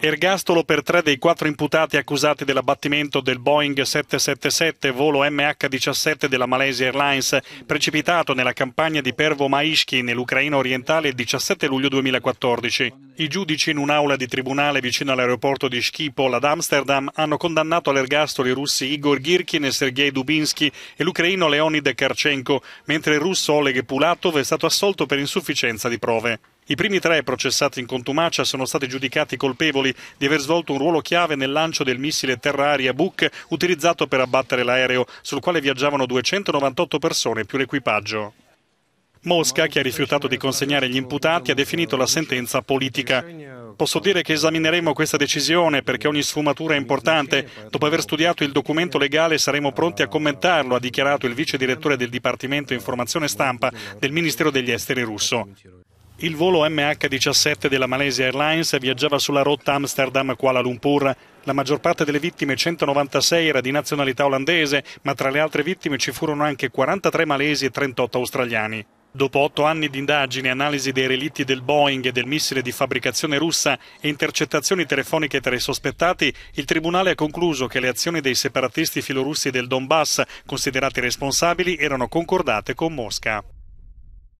Ergastolo per tre dei quattro imputati accusati dell'abbattimento del Boeing 777 volo MH17 della Malaysia Airlines, precipitato nella campagna di Pervo Maishki nell'Ucraina orientale il 17 luglio 2014. I giudici in un'aula di tribunale vicino all'aeroporto di Schiphol ad Amsterdam hanno condannato all'ergastolo i russi Igor Girkin e Sergei Dubinsky e l'ucraino Leonid Karchenko, mentre il russo Oleg Pulatov è stato assolto per insufficienza di prove. I primi tre processati in contumacia sono stati giudicati colpevoli di aver svolto un ruolo chiave nel lancio del missile terra-aria Buk utilizzato per abbattere l'aereo, sul quale viaggiavano 298 persone più l'equipaggio. Mosca, che ha rifiutato di consegnare gli imputati, ha definito la sentenza politica. Posso dire che esamineremo questa decisione perché ogni sfumatura è importante. Dopo aver studiato il documento legale saremo pronti a commentarlo, ha dichiarato il vice direttore del Dipartimento Informazione Stampa del Ministero degli Esteri russo. Il volo MH17 della Malaysia Airlines viaggiava sulla rotta Amsterdam-Kuala Lumpur. La maggior parte delle vittime, 196, era di nazionalità olandese, ma tra le altre vittime ci furono anche 43 malesi e 38 australiani. Dopo otto anni di indagini, analisi dei relitti del Boeing e del missile di fabbricazione russa e intercettazioni telefoniche tra i sospettati, il Tribunale ha concluso che le azioni dei separatisti filorussi del Donbass, considerati responsabili, erano concordate con Mosca.